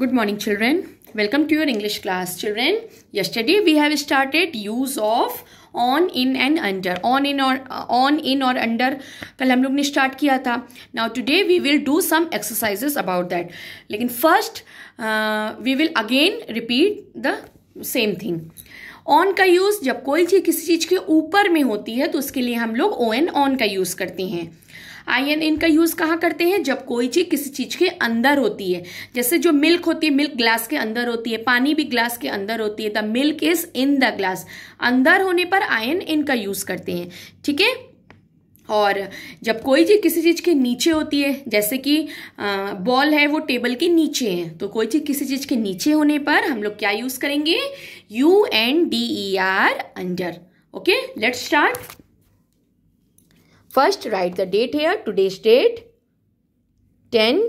Good morning children. Welcome to your English class children. Yesterday we have started use of on in and under on in or uh, on in or under कल हम लोग ने start किया था now today we will do some exercises about that लेकिन first we will again repeat the same thing on का use जब कोई चीज किसी चीज के ऊपर में होती है तो उसके लिए हम लोग ओ एन ऑन का यूज करते हैं आई एन इन का यूज कहाँ करते हैं जब कोई चीज किसी चीज के अंदर होती है जैसे जो मिल्क होती है मिल्क ग्लास के अंदर होती है पानी भी ग्लास के अंदर होती है the milk is in the glass अंदर होने पर आयन इनका का यूज करते हैं ठीक है और जब कोई चीज़ किसी चीज़ के नीचे होती है जैसे कि बॉल है वो टेबल के नीचे है तो कोई चीज़ किसी चीज़ के नीचे होने पर हम लोग क्या यूज़ करेंगे U N D E R under okay let start first write the date here today's date ten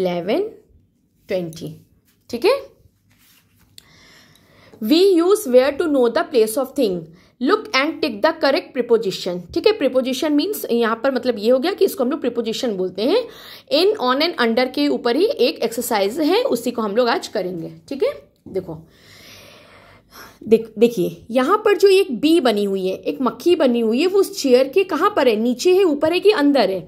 eleven twenty ठीक है we use where to know the place of thing look and tick the correct preposition ठीक है preposition means यहाँ पर मतलब ये हो गया कि इसको हम लोग प्रिपोजिशन बोलते हैं इन ऑन एंड अंडर के ऊपर ही एक एक्सरसाइज है उसी को हम लोग आज करेंगे ठीक है देखो देख देखिए यहाँ पर जो एक बी बनी हुई है एक मक्खी बनी हुई है वो उस चेयर के कहाँ पर है नीचे है ऊपर है कि अंदर है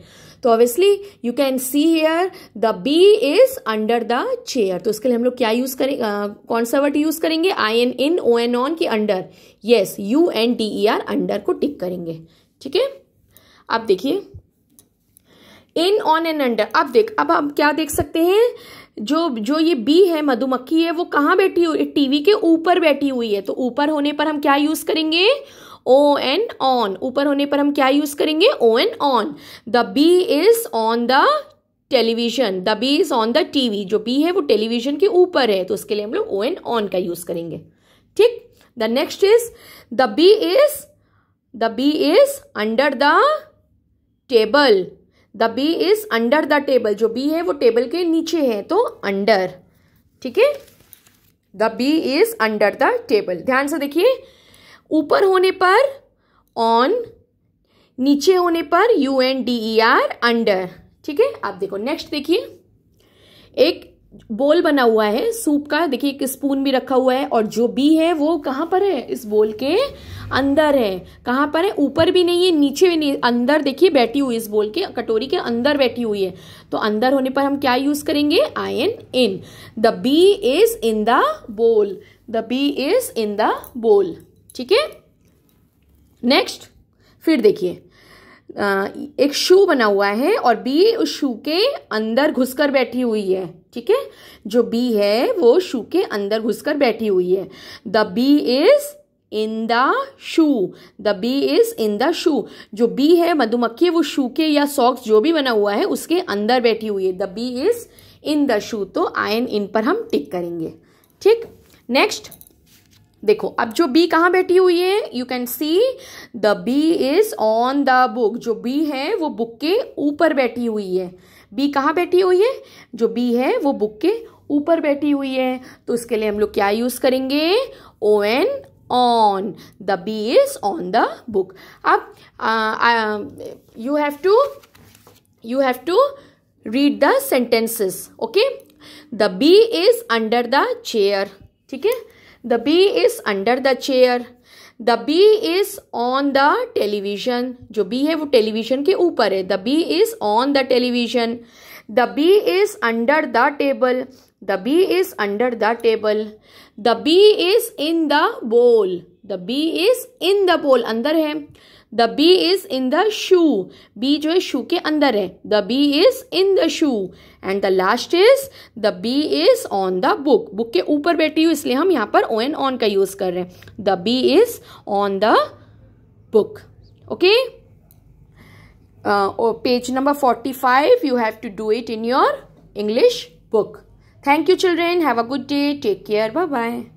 तो obviously you can see here the bee is under the chair तो इसके लिए हम लोग क्या यूज करें कौन सा वर्ड यूज करेंगे I N in O N on की under yes U N D E R under को टिक करेंगे ठीक है अब देखिए इन ऑन एंड अंडर अब देख अब हम क्या देख सकते हैं जो जो ये बी है मधुमक्खी है वो कहाँ बैठी हुई टीवी के ऊपर बैठी हुई है तो ऊपर होने पर हम क्या यूज करेंगे ओ एन ऑन ऊपर होने पर हम क्या यूज़ करेंगे O N on the bee is on the television the bee is on the TV जो बी है वो टेलीविजन के ऊपर है तो उसके लिए हम लोग ओ एन ऑन का यूज़ करेंगे ठीक the next is the bee is the bee is under the table the bee is under the table जो बी है वो टेबल के नीचे है तो अंडर ठीक है the bee is under the table ध्यान से देखिए ऊपर होने पर ऑन नीचे होने पर U N D E R under ठीक है आप देखो नेक्स्ट देखिए एक बोल बना हुआ है सूप का देखिए एक स्पून भी रखा हुआ है और जो बी है वो कहाँ पर है इस बोल के अंदर है कहां पर है ऊपर भी नहीं है नीचे भी नहीं अंदर देखिए बैठी हुई इस बोल के कटोरी के अंदर बैठी हुई है तो अंदर होने पर हम क्या यूज करेंगे I N in the bee is in the bowl the bee is in the bowl ठीक है नेक्स्ट फिर देखिए एक शू बना हुआ है और बी उस शू के अंदर घुसकर बैठी हुई है ठीक है जो बी है वो शू के अंदर घुसकर बैठी हुई है the bee is in the shoe the bee is in the shoe जो बी है मधुमक्खी वो शू के या सॉक्स जो भी बना हुआ है उसके अंदर बैठी हुई है the bee is in the shoe तो आयन इन पर हम टिक करेंगे ठीक नेक्स्ट देखो अब जो बी कहाँ बैठी हुई है you can see the bee is on the book जो बी है वो बुक के ऊपर बैठी हुई है बी कहाँ बैठी हुई है जो बी है वो बुक के ऊपर बैठी हुई है तो इसके लिए हम लोग क्या यूज करेंगे O N on the bee is on the book अब you have to you have to read the sentences okay the bee is under the chair ठीक है the bee is under the chair the bee is on the television जो bee है वो television के ऊपर है the bee is on the television the bee is under the table the bee is under the table the bee is in the bowl the bee is in the bowl अंदर है the bee is in the shoe bee जो है shoe के अंदर है the bee is in the shoe and the last is the bee is on the book book के ऊपर बैठी हुई इसलिए हम यहाँ पर ओ एन ऑन का यूज कर रहे हैं the bee is on the book okay page number forty five you have to do it in your English book thank you children have a good day take care bye bye